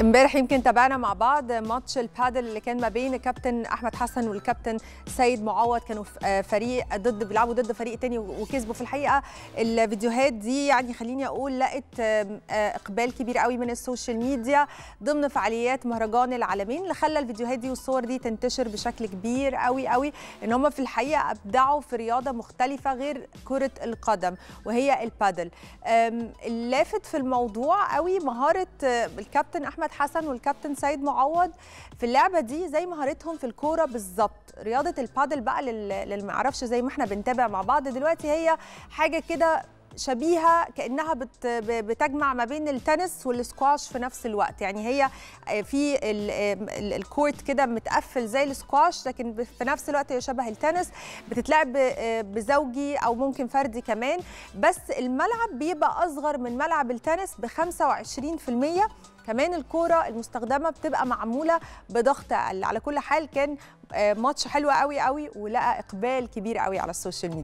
امبارح يمكن تابعنا مع بعض ماتش البادل اللي كان ما بين الكابتن احمد حسن والكابتن سيد معوض كانوا آه، فريق ضد بيلعبوا ضد فريق تاني وكسبوا في الحقيقه الفيديوهات دي يعني خليني اقول لقت آه، اقبال كبير قوي من السوشيال ميديا ضمن فعاليات مهرجان العالمين اللي خلى الفيديوهات دي والصور دي تنتشر بشكل كبير قوي قوي ان هم في الحقيقه ابدعوا في رياضه مختلفه غير كره القدم وهي البادل اللافت في الموضوع قوي مهاره آه، الكابتن احمد محمد حسن والكابتن سيد معوض في اللعبه دي زي مهارتهم في الكوره بالظبط رياضه البادل بقى للي ما يعرفش زي ما احنا بنتابع مع بعض دلوقتي هي حاجه كده شبيهه كانها بتجمع ما بين التنس والسكواش في نفس الوقت يعني هي آه، في الكورت كده متقفل زي السكواش لكن في نفس الوقت هي شبه التنس بتتلعب آه، بزوجي او ممكن فردي كمان بس الملعب بيبقى اصغر من ملعب التنس ب 25% كمان الكوره المستخدمه بتبقى معموله بضغط اقل على كل حال كان آه، ماتش حلو قوي قوي ولقى اقبال كبير قوي على السوشيال ميديا